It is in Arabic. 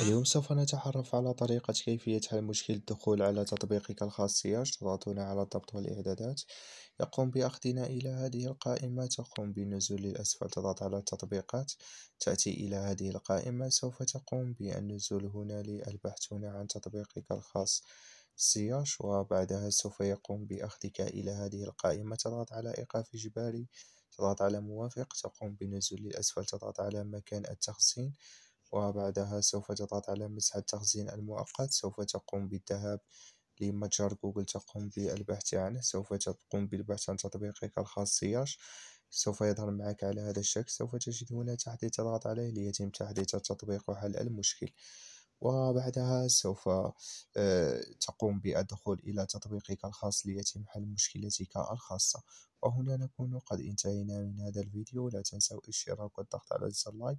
اليوم سوف نتعرف على طريقة كيفية حل مشكل الدخول على تطبيقك الخاص سياج تضغطون على الضبط والإعدادات يقوم بأخذنا إلى هذه القائمة تقوم بالنزول للأسفل تضغط على التطبيقات تأتي إلى هذه القائمة سوف تقوم بالنزول هنا للبحث هنا عن تطبيقك الخاص سياج وبعدها سوف يقوم بأخذك إلى هذه القائمة تضغط على إيقاف إجباري تضغط على موافق تقوم بنزول للأسفل تضغط على مكان التخزين وبعدها سوف تضغط على مسح التخزين المؤقت سوف تقوم بالذهاب لمتجر جوجل تقوم بالبحث عنه سوف تقوم بالبحث عن تطبيقك الخاص سياش سوف يظهر معك على هذا الشكل سوف تجد هنا تحديث تضغط عليه ليتم تحديث التطبيق وحل المشكل وبعدها سوف آه، تقوم بالدخول إلى تطبيقك الخاص ليتم حل مشكلتك الخاصة وهنا نكون قد انتهينا من هذا الفيديو لا تنسوا الاشتراك والضغط على زر لايك